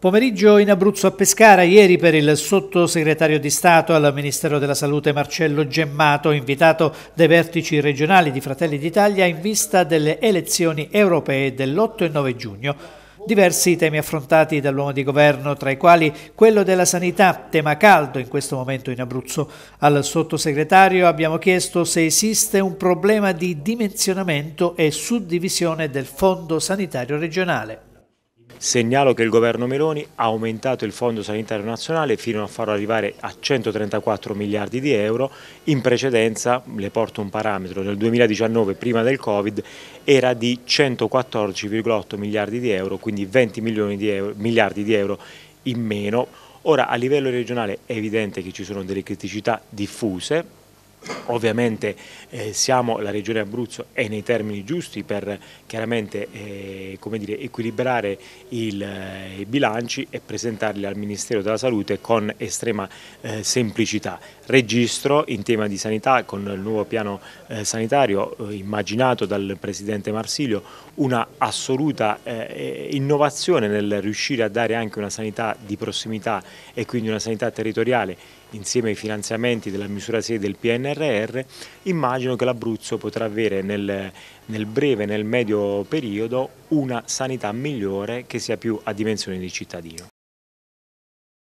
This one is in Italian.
Pomeriggio in Abruzzo a Pescara, ieri per il sottosegretario di Stato al Ministero della Salute Marcello Gemmato, invitato dai vertici regionali di Fratelli d'Italia in vista delle elezioni europee dell'8 e 9 giugno. Diversi temi affrontati dall'uomo di governo, tra i quali quello della sanità, tema caldo in questo momento in Abruzzo. Al sottosegretario abbiamo chiesto se esiste un problema di dimensionamento e suddivisione del Fondo Sanitario Regionale. Segnalo che il governo Meloni ha aumentato il Fondo Sanitario Nazionale fino a farlo arrivare a 134 miliardi di euro, in precedenza, le porto un parametro, nel 2019 prima del Covid era di 114,8 miliardi di euro, quindi 20 di euro, miliardi di euro in meno. Ora a livello regionale è evidente che ci sono delle criticità diffuse, Ovviamente eh, siamo la regione Abruzzo e nei termini giusti per chiaramente eh, dire, equilibrare il, eh, i bilanci e presentarli al Ministero della Salute con estrema eh, semplicità. Registro in tema di sanità con il nuovo piano eh, sanitario eh, immaginato dal Presidente Marsilio una assoluta innovazione nel riuscire a dare anche una sanità di prossimità e quindi una sanità territoriale insieme ai finanziamenti della misura 6 del PNR PNRR, immagino che l'Abruzzo potrà avere nel, nel breve nel medio periodo una sanità migliore che sia più a dimensione di cittadino.